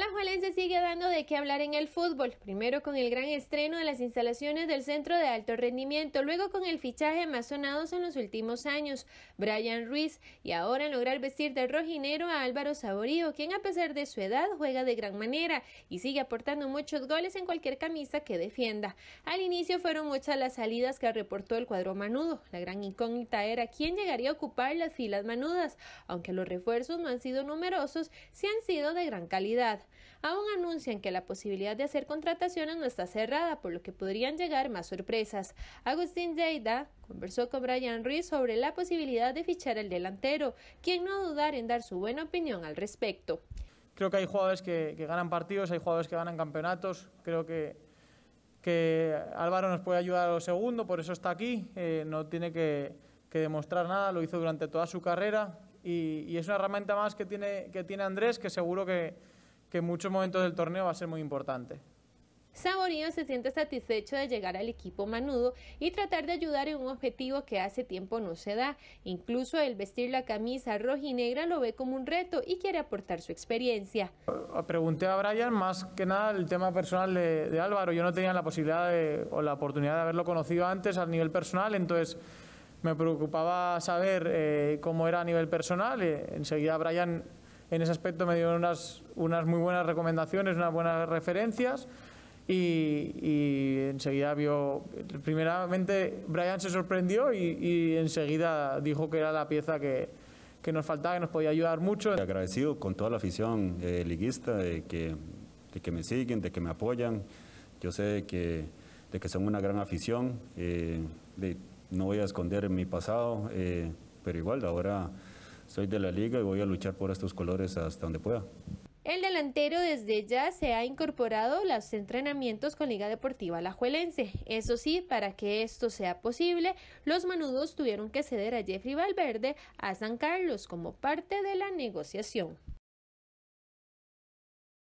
Alajuelense sigue dando de qué hablar en el fútbol, primero con el gran estreno de las instalaciones del Centro de Alto Rendimiento, luego con el fichaje más sonados en los últimos años, Brian Ruiz, y ahora lograr vestir de rojinero a Álvaro Saborío, quien a pesar de su edad juega de gran manera y sigue aportando muchos goles en cualquier camisa que defienda. Al inicio fueron muchas las salidas que reportó el cuadro manudo, la gran incógnita era quién llegaría a ocupar las filas manudas, aunque los refuerzos no han sido numerosos, sí han sido de gran calidad aún anuncian que la posibilidad de hacer contrataciones no está cerrada, por lo que podrían llegar más sorpresas. Agustín Deida conversó con Brian Ruiz sobre la posibilidad de fichar al delantero, quien no dudar en dar su buena opinión al respecto. Creo que hay jugadores que, ganan partidos, hay jugadores que ganan campeonatos, creo que, Álvaro nos puede ayudar a lo segundo, por eso está aquí, eh, no tiene que, demostrar nada, lo hizo durante toda su carrera, y, es una herramienta más que tiene Andrés, que seguro que, que en muchos momentos del torneo va a ser muy importante. Saborío se siente satisfecho de llegar al equipo manudo y tratar de ayudar en un objetivo que hace tiempo no se da. Incluso el vestir la camisa roja y negra lo ve como un reto y quiere aportar su experiencia. Ah, pregunté a Brian más que nada el tema personal de, Álvaro. Yo no tenía la posibilidad o la oportunidad de haberlo conocido antes a nivel personal, entonces me preocupaba saber eh, cómo era a nivel personal. Eh, enseguida Brian en ese aspecto me dieron unas, unas muy buenas recomendaciones, unas buenas referencias. Y, enseguida vio, primeramente Brian se sorprendió y, enseguida dijo que era la pieza que, nos faltaba, que nos podía ayudar mucho. Agradecido con toda la afición eh, liguista de que, que me siguen, de que me apoyan. Yo sé que, de que son una gran afición. Eh, no voy a esconder mi pasado, eh, pero igual ahora soy de la liga y voy a luchar por estos colores hasta donde pueda. El delantero desde ya se ha incorporado a los entrenamientos con Liga Deportiva Juelense. Eso sí, para que esto sea posible, los manudos tuvieron que ceder a Jeffrey Valverde a San Carlos como parte de la negociación.